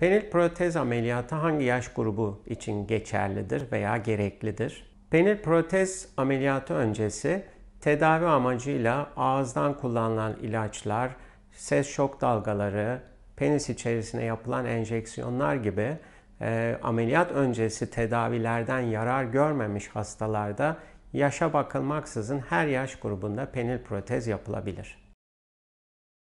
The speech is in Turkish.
Penil protez ameliyatı hangi yaş grubu için geçerlidir veya gereklidir? Penil protez ameliyatı öncesi tedavi amacıyla ağızdan kullanılan ilaçlar, ses şok dalgaları, penis içerisine yapılan enjeksiyonlar gibi e, ameliyat öncesi tedavilerden yarar görmemiş hastalarda yaşa bakılmaksızın her yaş grubunda penil protez yapılabilir.